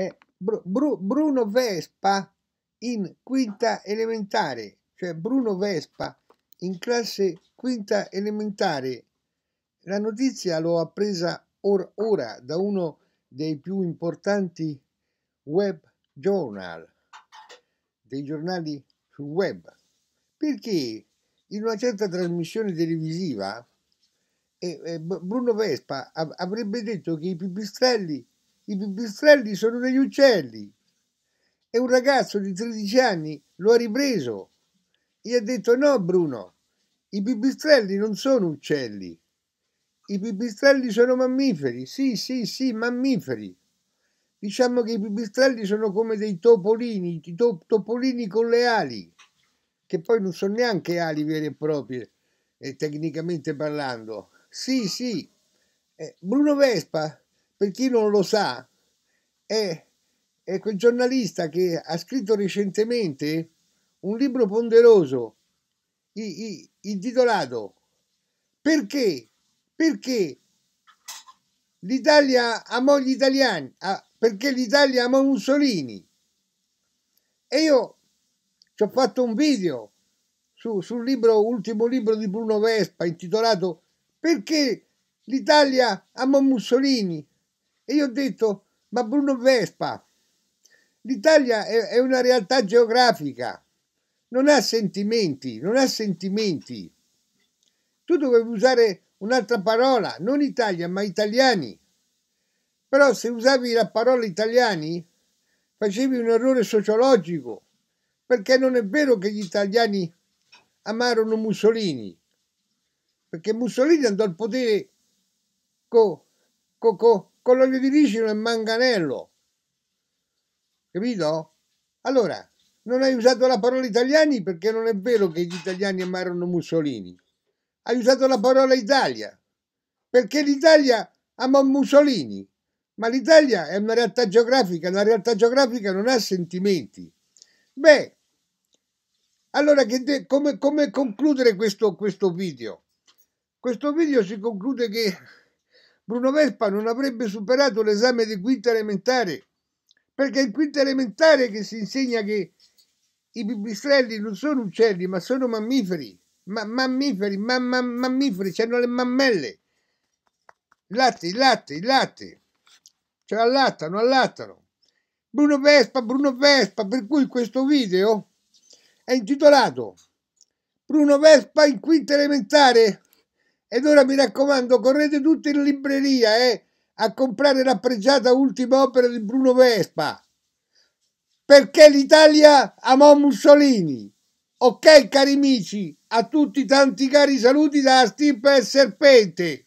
eh, Bru- Bru- Bruno Vespa in quinta elementare, cioè Bruno Vespa in classe quinta elementare. La notizia l'ho appresa or- ora da uno dei più importanti web journal, dei giornali sul web, perché in una certa trasmissione televisiva eh, eh, Bruno Vespa av- avrebbe detto che i pipistrelli i pipistrelli sono degli uccelli. E un ragazzo di 13 anni lo ha ripreso. Gli ha detto no Bruno, i pipistrelli non sono uccelli. I pipistrelli sono mammiferi, sì, sì, sì, mammiferi. Diciamo che i pipistrelli sono come dei topolini, topolini con le ali, che poi non sono neanche ali vere e proprie, eh, tecnicamente parlando. Sì, sì. Eh, Bruno Vespa per chi non lo sa, è, è quel giornalista che ha scritto recentemente un libro ponderoso, intitolato Perché? Perché l'Italia amò gli italiani? Ah, perché l'Italia amò Mussolini? E io ci ho fatto un video su, sul libro, ultimo libro di Bruno Vespa intitolato Perché l'Italia amò Mussolini? E io ho detto, ma Bruno Vespa, l'Italia è, è una realtà geografica, non ha sentimenti, non ha sentimenti. Tu dovevi usare un'altra parola, non Italia, ma italiani. Però se usavi la parola italiani facevi un errore sociologico, perché non è vero che gli italiani amarono Mussolini, perché Mussolini andò al potere con... co, co, con l'olio di ricino e manganello. Capito? Allora, non hai usato la parola italiani perché non è vero che gli italiani amarono Mussolini. Hai usato la parola Italia perché l'Italia ama Mussolini, ma l'Italia è una realtà geografica, la realtà geografica non ha sentimenti. Beh, allora de- come, come, concludere questo, questo video? Questo video si conclude che Bruno Vespa non avrebbe superato l'esame di quinta elementare, perché è in quinta elementare che si insegna che i pipistrelli non sono uccelli, ma sono mammiferi. Ma, mammiferi, ma, ma, mammiferi, hanno le mammelle. Il latte, il latte, il latte. Cioè allattano, allattano. Bruno Vespa, Bruno Vespa, per cui questo video è intitolato Bruno Vespa in quinta elementare ed ora mi raccomando, correte tutti in libreria eh, a comprare la pregiata ultima opera di Bruno Vespa. Perché l'Italia amò Mussolini. Ok, cari amici, a tutti tanti cari saluti dalla Stipa e Serpente.